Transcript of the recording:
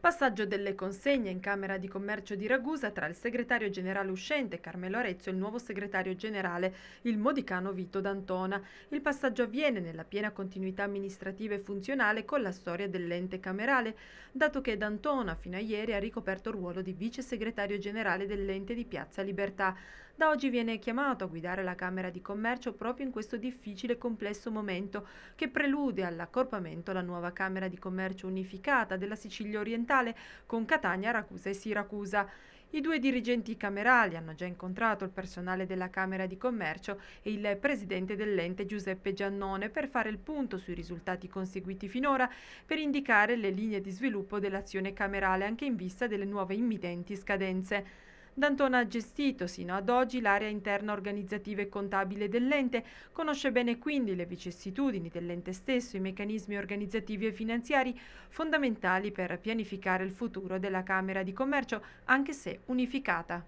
Passaggio delle consegne in Camera di Commercio di Ragusa tra il segretario generale uscente Carmelo Arezzo e il nuovo segretario generale, il modicano Vito D'Antona. Il passaggio avviene nella piena continuità amministrativa e funzionale con la storia dell'ente camerale, dato che D'Antona fino a ieri ha ricoperto il ruolo di vice segretario generale dell'ente di Piazza Libertà. Da oggi viene chiamato a guidare la Camera di Commercio proprio in questo difficile e complesso momento che prelude all'accorpamento alla nuova Camera di Commercio unificata della Sicilia orientale continentale con Catania, Ragusa e Siracusa. I due dirigenti camerali hanno già incontrato il personale della Camera di Commercio e il presidente dell'ente Giuseppe Giannone per fare il punto sui risultati conseguiti finora per indicare le linee di sviluppo dell'azione camerale anche in vista delle nuove imminenti scadenze. D'Antona ha gestito sino ad oggi l'area interna organizzativa e contabile dell'ente, conosce bene quindi le vicissitudini dell'ente stesso, i meccanismi organizzativi e finanziari fondamentali per pianificare il futuro della Camera di Commercio, anche se unificata.